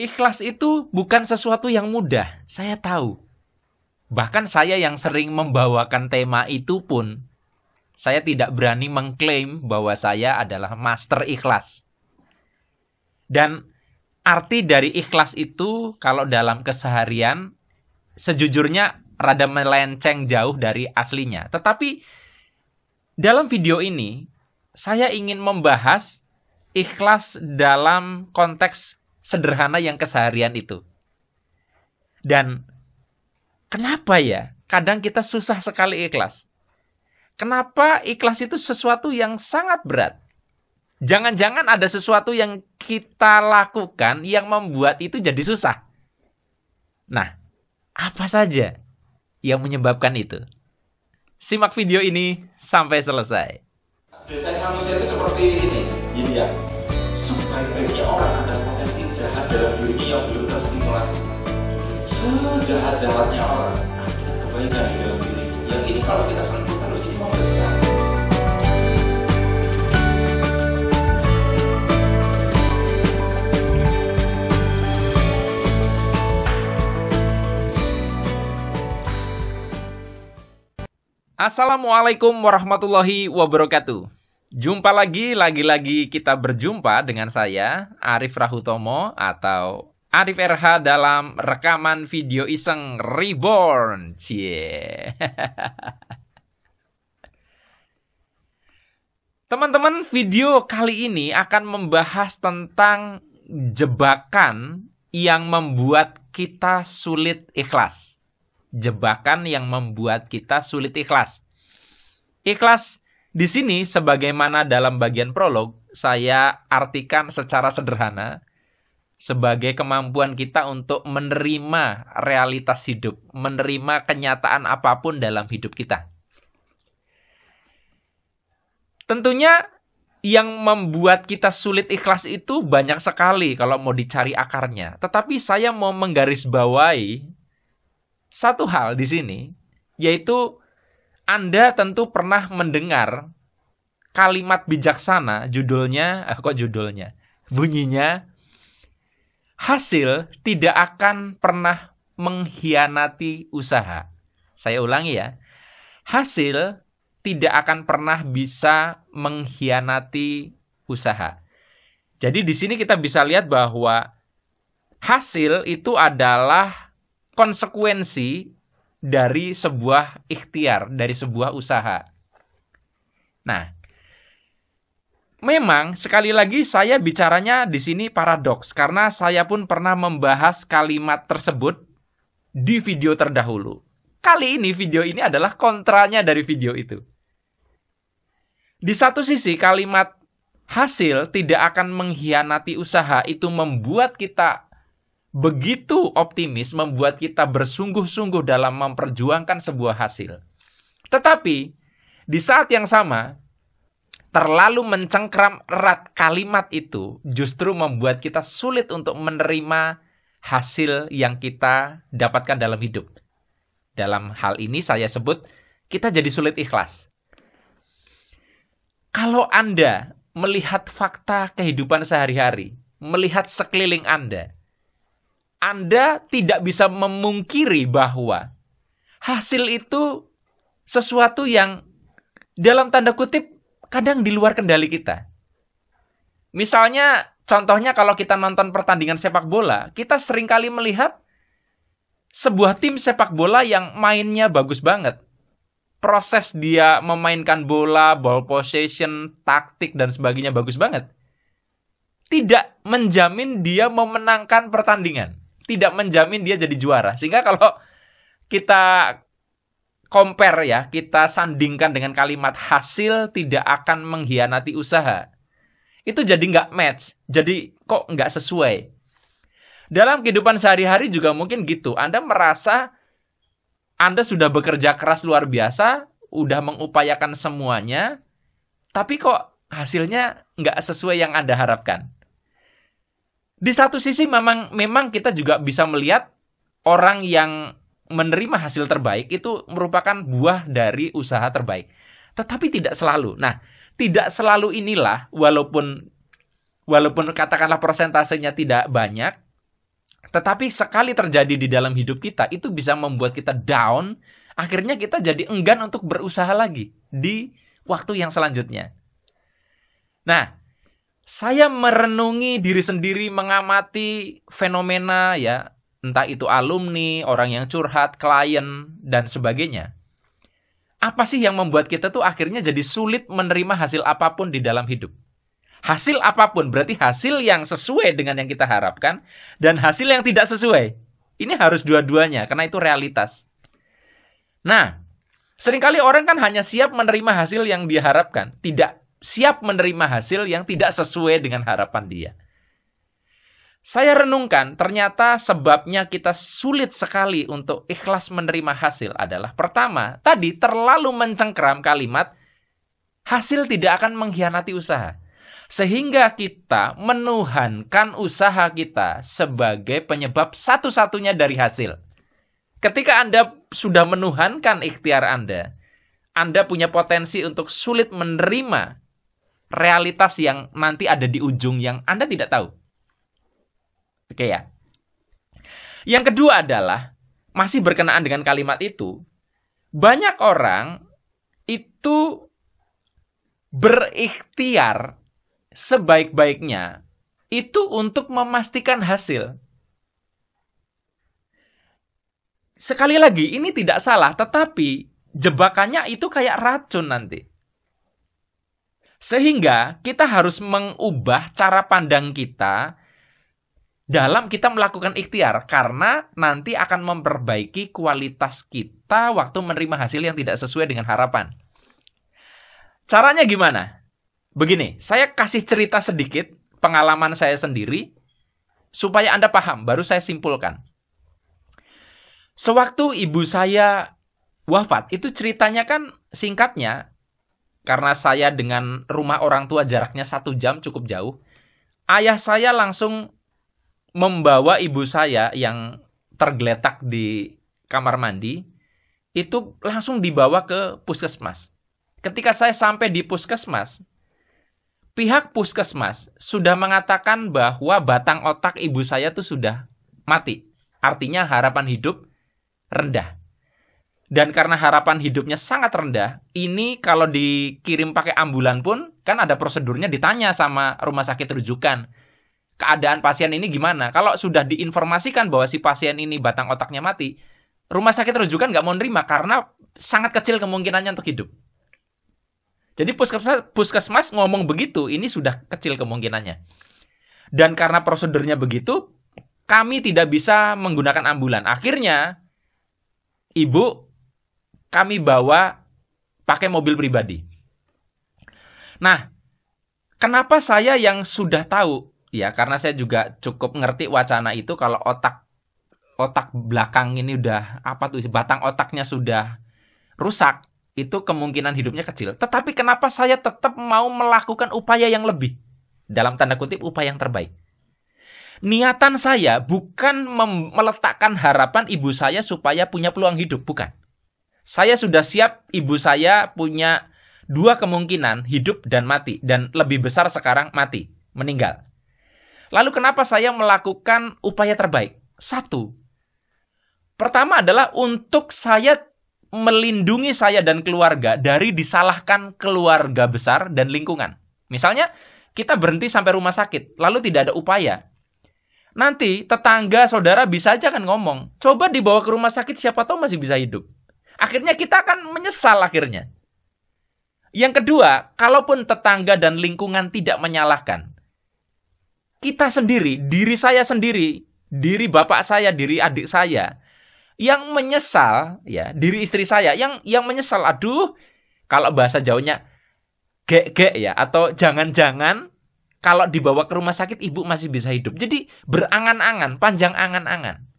ikhlas itu bukan sesuatu yang mudah. Saya tahu. Bahkan saya yang sering membawakan tema itu pun, saya tidak berani mengklaim bahwa saya adalah master ikhlas. Dan arti dari ikhlas itu kalau dalam keseharian, sejujurnya rada melenceng jauh dari aslinya. Tetapi dalam video ini, saya ingin membahas ikhlas dalam konteks sederhana yang keseharian itu. Dan kenapa ya? Kadang kita susah sekali ikhlas. Kenapa ikhlas itu sesuatu yang sangat berat? Jangan-jangan ada sesuatu yang kita lakukan yang membuat itu jadi susah. Nah, apa saja yang menyebabkan itu? Simak video ini sampai selesai. Desain manusia itu seperti ini, ini ya. Sebaik-baiknya orang adalah sisi jahat dalam dirinya yang belum terstimulasi sejahat-jahatnya orang ada kebaikan di dalam diri yang ini kalau kita sentuh terus ini membesar Assalamualaikum warahmatullahi wabarakatuh. Jumpa lagi, lagi-lagi kita berjumpa dengan saya, Arif Rahutomo atau Arif RH dalam rekaman video iseng Reborn. Cie. Teman-teman, video kali ini akan membahas tentang jebakan yang membuat kita sulit ikhlas. Jebakan yang membuat kita sulit ikhlas. Ikhlas di sini, sebagaimana dalam bagian prolog, saya artikan secara sederhana sebagai kemampuan kita untuk menerima realitas hidup, menerima kenyataan apapun dalam hidup kita. Tentunya yang membuat kita sulit ikhlas itu banyak sekali kalau mau dicari akarnya. Tetapi saya mau menggarisbawahi satu hal di sini, yaitu anda tentu pernah mendengar kalimat bijaksana judulnya eh, kok judulnya bunyinya hasil tidak akan pernah mengkhianati usaha. Saya ulangi ya. Hasil tidak akan pernah bisa mengkhianati usaha. Jadi di sini kita bisa lihat bahwa hasil itu adalah konsekuensi dari sebuah ikhtiar, dari sebuah usaha. Nah, memang sekali lagi saya bicaranya di sini paradoks karena saya pun pernah membahas kalimat tersebut di video terdahulu. Kali ini video ini adalah kontranya dari video itu. Di satu sisi kalimat hasil tidak akan mengkhianati usaha itu membuat kita begitu optimis membuat kita bersungguh-sungguh dalam memperjuangkan sebuah hasil. Tetapi di saat yang sama terlalu mencengkram erat kalimat itu justru membuat kita sulit untuk menerima hasil yang kita dapatkan dalam hidup. Dalam hal ini saya sebut kita jadi sulit ikhlas. Kalau Anda melihat fakta kehidupan sehari-hari, melihat sekeliling Anda, anda tidak bisa memungkiri bahwa hasil itu sesuatu yang dalam tanda kutip kadang di luar kendali kita. Misalnya contohnya kalau kita nonton pertandingan sepak bola, kita seringkali melihat sebuah tim sepak bola yang mainnya bagus banget. Proses dia memainkan bola, ball possession, taktik dan sebagainya bagus banget. Tidak menjamin dia memenangkan pertandingan tidak menjamin dia jadi juara. Sehingga kalau kita compare ya, kita sandingkan dengan kalimat hasil tidak akan mengkhianati usaha. Itu jadi nggak match, jadi kok nggak sesuai. Dalam kehidupan sehari-hari juga mungkin gitu. Anda merasa Anda sudah bekerja keras luar biasa, udah mengupayakan semuanya, tapi kok hasilnya nggak sesuai yang Anda harapkan di satu sisi memang memang kita juga bisa melihat orang yang menerima hasil terbaik itu merupakan buah dari usaha terbaik. Tetapi tidak selalu. Nah, tidak selalu inilah walaupun walaupun katakanlah persentasenya tidak banyak, tetapi sekali terjadi di dalam hidup kita itu bisa membuat kita down, akhirnya kita jadi enggan untuk berusaha lagi di waktu yang selanjutnya. Nah, saya merenungi diri sendiri mengamati fenomena ya entah itu alumni, orang yang curhat, klien dan sebagainya. Apa sih yang membuat kita tuh akhirnya jadi sulit menerima hasil apapun di dalam hidup? Hasil apapun berarti hasil yang sesuai dengan yang kita harapkan dan hasil yang tidak sesuai. Ini harus dua-duanya karena itu realitas. Nah, seringkali orang kan hanya siap menerima hasil yang diharapkan, tidak siap menerima hasil yang tidak sesuai dengan harapan dia. Saya renungkan, ternyata sebabnya kita sulit sekali untuk ikhlas menerima hasil adalah pertama, tadi terlalu mencengkram kalimat hasil tidak akan mengkhianati usaha. Sehingga kita menuhankan usaha kita sebagai penyebab satu-satunya dari hasil. Ketika Anda sudah menuhankan ikhtiar Anda, Anda punya potensi untuk sulit menerima realitas yang nanti ada di ujung yang Anda tidak tahu. Oke ya. Yang kedua adalah masih berkenaan dengan kalimat itu, banyak orang itu berikhtiar sebaik-baiknya itu untuk memastikan hasil. Sekali lagi, ini tidak salah, tetapi jebakannya itu kayak racun nanti. Sehingga kita harus mengubah cara pandang kita dalam kita melakukan ikhtiar karena nanti akan memperbaiki kualitas kita waktu menerima hasil yang tidak sesuai dengan harapan. Caranya gimana? Begini, saya kasih cerita sedikit pengalaman saya sendiri supaya Anda paham, baru saya simpulkan. Sewaktu ibu saya wafat, itu ceritanya kan singkatnya karena saya dengan rumah orang tua jaraknya satu jam cukup jauh, ayah saya langsung membawa ibu saya yang tergeletak di kamar mandi, itu langsung dibawa ke puskesmas. Ketika saya sampai di puskesmas, pihak puskesmas sudah mengatakan bahwa batang otak ibu saya itu sudah mati. Artinya harapan hidup rendah dan karena harapan hidupnya sangat rendah, ini kalau dikirim pakai ambulan pun kan ada prosedurnya ditanya sama rumah sakit rujukan. Keadaan pasien ini gimana? Kalau sudah diinformasikan bahwa si pasien ini batang otaknya mati, rumah sakit rujukan nggak mau nerima karena sangat kecil kemungkinannya untuk hidup. Jadi puskesmas, puskesmas ngomong begitu, ini sudah kecil kemungkinannya. Dan karena prosedurnya begitu, kami tidak bisa menggunakan ambulan. Akhirnya, ibu kami bawa pakai mobil pribadi. Nah, kenapa saya yang sudah tahu ya karena saya juga cukup ngerti wacana itu kalau otak otak belakang ini udah apa tuh batang otaknya sudah rusak itu kemungkinan hidupnya kecil. Tetapi kenapa saya tetap mau melakukan upaya yang lebih? Dalam tanda kutip upaya yang terbaik. Niatan saya bukan meletakkan harapan ibu saya supaya punya peluang hidup, bukan. Saya sudah siap ibu saya punya dua kemungkinan hidup dan mati dan lebih besar sekarang mati, meninggal. Lalu kenapa saya melakukan upaya terbaik? Satu. Pertama adalah untuk saya melindungi saya dan keluarga dari disalahkan keluarga besar dan lingkungan. Misalnya, kita berhenti sampai rumah sakit, lalu tidak ada upaya. Nanti tetangga, saudara bisa aja kan ngomong, coba dibawa ke rumah sakit siapa tahu masih bisa hidup akhirnya kita akan menyesal akhirnya. Yang kedua, kalaupun tetangga dan lingkungan tidak menyalahkan, kita sendiri, diri saya sendiri, diri bapak saya, diri adik saya, yang menyesal, ya, diri istri saya, yang yang menyesal, aduh, kalau bahasa jauhnya, gek-gek ya, atau jangan-jangan kalau dibawa ke rumah sakit ibu masih bisa hidup. Jadi berangan-angan, panjang angan-angan.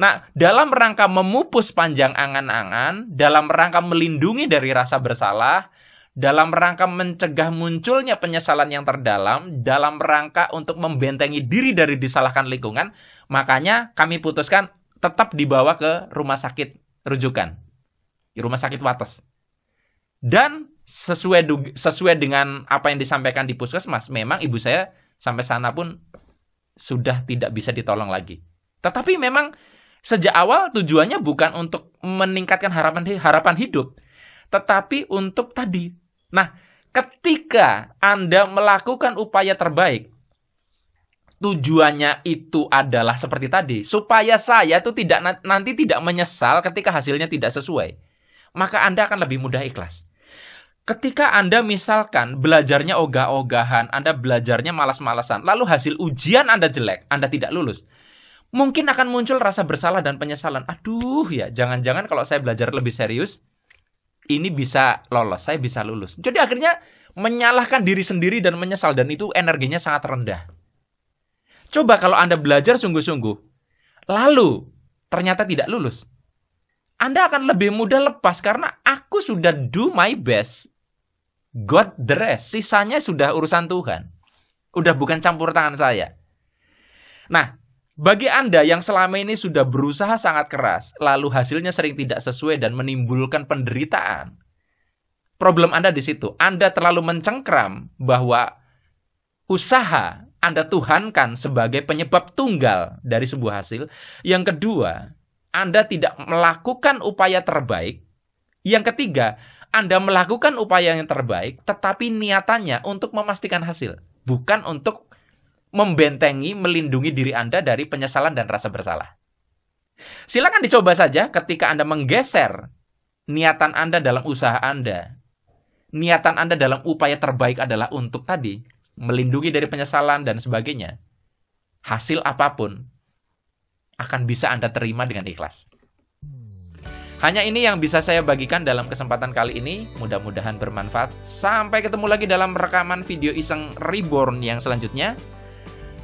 Nah, dalam rangka memupus panjang angan-angan, dalam rangka melindungi dari rasa bersalah, dalam rangka mencegah munculnya penyesalan yang terdalam, dalam rangka untuk membentengi diri dari disalahkan lingkungan, makanya kami putuskan tetap dibawa ke rumah sakit rujukan, di rumah sakit Wates. Dan sesuai sesuai dengan apa yang disampaikan di puskesmas, memang ibu saya sampai sana pun sudah tidak bisa ditolong lagi. Tetapi memang sejak awal tujuannya bukan untuk meningkatkan harapan harapan hidup, tetapi untuk tadi. Nah, ketika Anda melakukan upaya terbaik, tujuannya itu adalah seperti tadi, supaya saya itu tidak nanti tidak menyesal ketika hasilnya tidak sesuai. Maka Anda akan lebih mudah ikhlas. Ketika Anda misalkan belajarnya ogah-ogahan, Anda belajarnya malas-malasan, lalu hasil ujian Anda jelek, Anda tidak lulus mungkin akan muncul rasa bersalah dan penyesalan. Aduh ya, jangan-jangan kalau saya belajar lebih serius, ini bisa lolos, saya bisa lulus. Jadi akhirnya menyalahkan diri sendiri dan menyesal dan itu energinya sangat rendah. Coba kalau Anda belajar sungguh-sungguh, lalu ternyata tidak lulus. Anda akan lebih mudah lepas karena aku sudah do my best. God the rest, sisanya sudah urusan Tuhan. Udah bukan campur tangan saya. Nah, bagi Anda yang selama ini sudah berusaha sangat keras, lalu hasilnya sering tidak sesuai dan menimbulkan penderitaan, problem Anda di situ. Anda terlalu mencengkram bahwa usaha Anda tuhankan sebagai penyebab tunggal dari sebuah hasil. Yang kedua, Anda tidak melakukan upaya terbaik. Yang ketiga, Anda melakukan upaya yang terbaik, tetapi niatannya untuk memastikan hasil, bukan untuk membentengi, melindungi diri Anda dari penyesalan dan rasa bersalah. Silakan dicoba saja ketika Anda menggeser niatan Anda dalam usaha Anda. Niatan Anda dalam upaya terbaik adalah untuk tadi melindungi dari penyesalan dan sebagainya. Hasil apapun akan bisa Anda terima dengan ikhlas. Hanya ini yang bisa saya bagikan dalam kesempatan kali ini. Mudah-mudahan bermanfaat. Sampai ketemu lagi dalam rekaman video iseng reborn yang selanjutnya.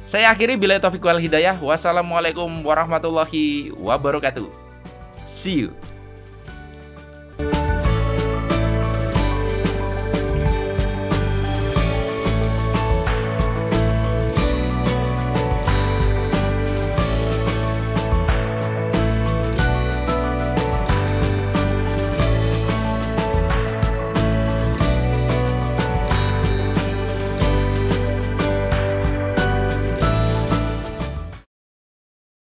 Saya akhiri bila taufiq wal hidayah. Wassalamualaikum warahmatullahi wabarakatuh. See you.